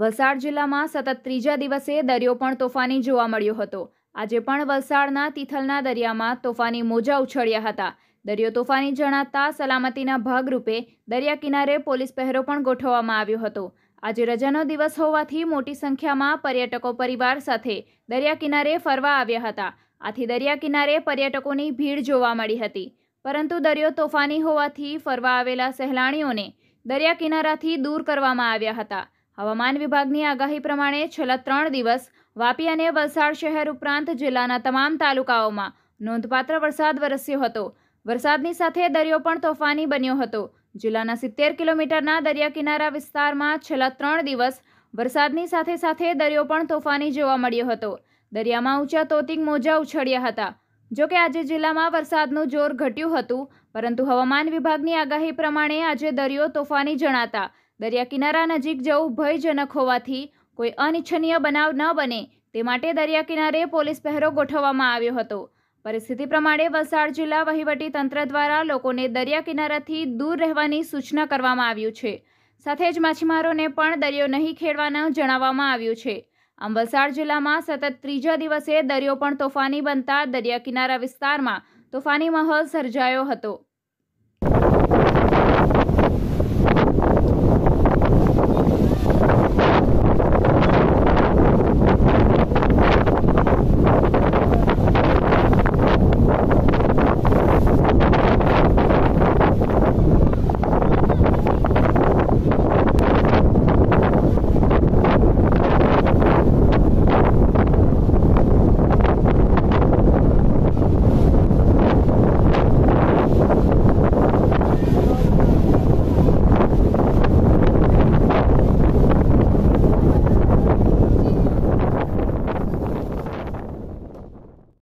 વલસાડ જિલ્લામાં સતત ત્રીજા દિવસે દરિયો પણ તોફાની જોવા મળ્યો હતો આજે પણ વલસાડના તિથલના દરિયામાં તોફાની મોજા ઉછળ્યા હતા દરિયો તોફાની જણાતા સલામતીના ભાગરૂપે દરિયા કિનારે પોલીસ પહેરો પણ ગોઠવવામાં આવ્યો હતો આજે રજાનો દિવસ હોવાથી મોટી સંખ્યામાં પર્યટકો પરિવાર સાથે દરિયા કિનારે ફરવા આવ્યા હતા આથી દરિયા કિનારે પર્યટકોની ભીડ જોવા મળી હતી પરંતુ દરિયો તોફાની હોવાથી ફરવા આવેલા સહેલાણીઓને દરિયા કિનારાથી દૂર કરવામાં આવ્યા હતા હવામાન વિભાગની આગાહી પ્રમાણે છેલ્લા ત્રણ દિવસ વાપી અને વલસાડ શહેર ઉપરાંત જિલ્લાના તમામ તાલુકાઓમાં નોંધપાત્ર વરસાદ વરસ્યો હતો વરસાદની સાથે દરિયો પણ તોફાની બન્યો હતો જિલ્લાના સિત્તેર કિલોમીટરના દરિયા કિનારા વિસ્તારમાં છેલ્લા ત્રણ દિવસ વરસાદની સાથે સાથે દરિયો પણ તોફાની જોવા મળ્યો હતો દરિયામાં ઊંચા તોતિંગ મોજા ઉછળ્યા હતા જોકે આજે જિલ્લામાં વરસાદનું જોર ઘટ્યું હતું પરંતુ હવામાન વિભાગની આગાહી પ્રમાણે આજે દરિયો તોફાની જણાતા દરિયા કિનારા નજીક જવું ભયજનક હોવાથી કોઈ અનિચ્છનીય બનાવ ન બને તે માટે દરિયા કિનારે પોલીસ પહેરો ગોઠવવામાં આવ્યો હતો પરિસ્થિતિ પ્રમાણે વલસાડ જિલ્લા વહીવટી તંત્ર દ્વારા લોકોને દરિયા કિનારાથી દૂર રહેવાની સૂચના કરવામાં આવ્યું છે સાથે જ માછીમારોને પણ દરિયો નહીં ખેડવાના જણાવવામાં આવ્યું છે આમ વલસાડ જિલ્લામાં સતત ત્રીજા દિવસે દરિયો પણ તોફાની બનતા દરિયા કિનારા વિસ્તારમાં તોફાની માહોલ સર્જાયો હતો